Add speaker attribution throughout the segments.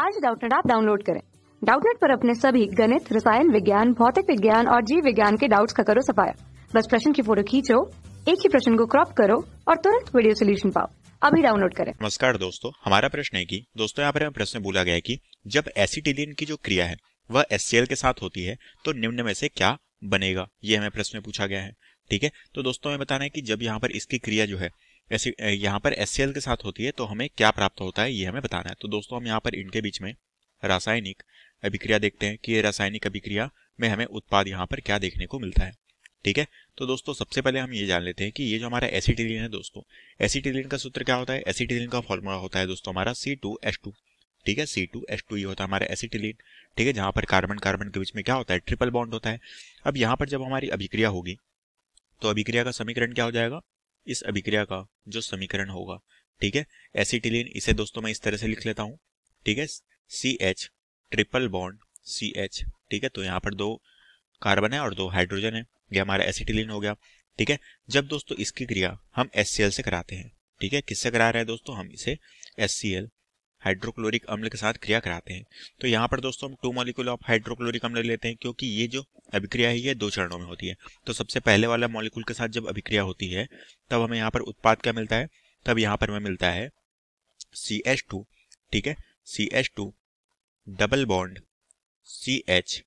Speaker 1: आज डाउटनेट आप डाउनलोड करें डाउटनेट पर अपने सभी गणित रसायन विज्ञान भौतिक विज्ञान और जीव विज्ञान के डाउट्स का करो सफाया बस प्रश्न की फोटो खींचो एक ही प्रश्न को क्रॉप करो और तुरंत वीडियो सोल्यूशन पाओ अभी डाउनलोड करें
Speaker 2: नमस्कार दोस्तों हमारा प्रश्न है कि दोस्तों यहाँ पर प्रश्न बोला गया की कि जब एसिटिलिन की जो क्रिया है वह एस के साथ होती है तो निम्न में से क्या बनेगा ये हमें प्रश्न में पूछा गया है ठीक है तो दोस्तों हमें बताना है कि जब यहाँ पर इसकी क्रिया जो है यहाँ पर एस के साथ होती है तो हमें क्या प्राप्त होता है ये हमें बताना है तो दोस्तों हम यहाँ पर इनके बीच में रासायनिक अभिक्रिया देखते हैं कि ये रासायनिक अभिक्रिया में हमें उत्पाद यहाँ पर क्या देखने को मिलता है ठीक है तो दोस्तों सबसे पहले हम ये जान लेते हैं कि ये जो हमारा एसिटिलिन है दोस्तों एसिटिलिन का सूत्र क्या होता है एसिटिलिन का फॉर्मूला होता है दोस्तों हमारा सी टू एस टू ठीक है सी टू एस टू ये होता है हमारा एसिटिलिन ठीक है जहाँ पर कार्बन कार्बन के बीच में क्या होता है ट्रिपल बॉन्ड होता है अब यहाँ पर जब हमारी अभिक्रिया होगी तो अभिक्रिया का समीकरण क्या हो जाएगा इस अभिक्रिया का जो समीकरण होगा ठीक है एसिटिलीन इसे दोस्तों मैं इस तरह से लिख लेता हूँ ठीक है C H triple bond C H ठीक है तो यहाँ पर दो कार्बन है और दो हाइड्रोजन है ये हमारा एसिटिलीन हो गया ठीक है जब दोस्तों इसकी क्रिया हम एस से कराते हैं ठीक है किससे करा रहे हैं दोस्तों हम इसे एस हाइड्रोक्लोरिक अम्ल के साथ क्रिया कराते हैं तो यहाँ पर दोस्तों हम टू मॉलिक्यूल ऑफ हाइड्रोक्लोरिक अम्ल लेते हैं क्योंकि ये जो अभिक्रिया है ये दो चरणों में होती है तो सबसे पहले वाला मॉलिक्यूल के साथ जब अभिक्रिया होती है तब हमें यहाँ पर उत्पाद क्या मिलता है तब यहाँ पर हमें मिलता है सी एच टू ठीक है C H two double bond C H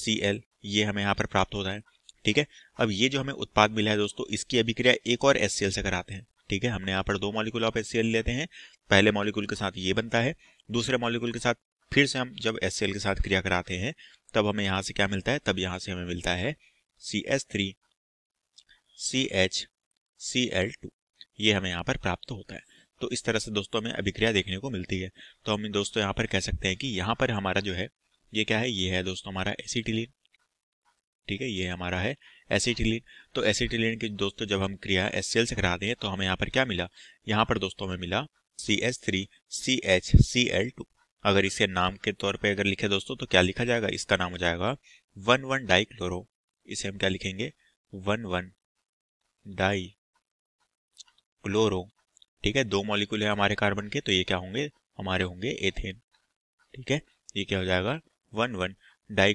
Speaker 2: C L ये हमें यहाँ पर प्राप्त होता है ठीक है अब ये जो हमें उत्पाद मिला है दोस्तों इसकी अभिक्रिया एक और एस से कराते हैं ठीक है हमने यहाँ पर दो मॉलिक्यूल ऑफ एस लेते हैं पहले मॉलिक्यूल के साथ ये बनता है दूसरे मॉलिक्यूल के साथ फिर से हम जब एस के साथ क्रिया कराते हैं तब हमें यहाँ से क्या मिलता है तब यहाँ से हमें मिलता है C S three C H C L two ये हमें यहाँ पर प्राप्त होता है तो इस तरह से दोस्तों हमें अभिक्रिया देखने को मिलती है तो हम दोस्तों यहाँ पर कह सकते हैं कि यहाँ पर हमारा जो है ये क्या है ये है दोस्तों हमारा एसिटिलीन ठीक है ये हमारा है एसिटिलीन तो एसिटिलीन की दोस्तों जब हम क्रिया एस से कराते हैं तो हमें यहाँ पर क्या मिला यहाँ पर दोस्तों हमें मिला C H three C H C L two अगर इसे नाम के तौर पे अगर लिखे दोस्तों तो क्या लिखा जाएगा इसका नाम हो जाएगा वन वन डाई क्लोरो इसे हम क्या लिखेंगे वन वन डाई क्लोरो ठीक है दो मॉलिक्यूल है हमारे कार्बन के तो ये क्या होंगे हमारे होंगे एथेन ठीक है ये क्या हो जाएगा वन वन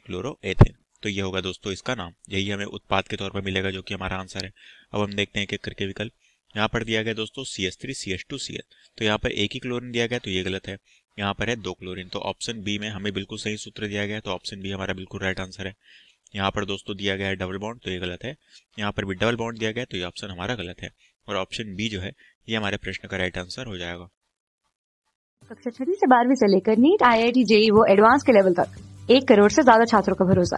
Speaker 2: क्लोरो एथेन तो ये होगा दोस्तों इसका नाम यही हमें उत्पाद के तौर पर मिलेगा जो कि हमारा आंसर है अब हम देखते हैं कि करके विकल्प यहाँ पर दिया गया दोस्तों C S three C S two C S तो यहाँ पर एक ही क्लोरिन दिया गया तो ये गलत है यहाँ पर है दो क्लोरिन तो ऑप्शन बी में हमें बिल्कुल सही सूत्र दिया गया तो ऑप्शन बी हमारा बिल्कुल राइट आंसर है यहाँ पर दोस्तों दिया गया है डबल बॉन्ड तो ये गलत है यहाँ पर भी डबल बॉन्ड दिया गया तो ये ऑप्शन हमारा गलत है और ऑप्शन बी जो है ये हमारे प्रश्न का राइट आंसर हो जाएगा
Speaker 1: कक्षा छठी से बारहवीं से लेकर NEET I I T JEE वो एडवांस के लेवल तक एक करोड़ से ज्यादा छात्रों का भरोसा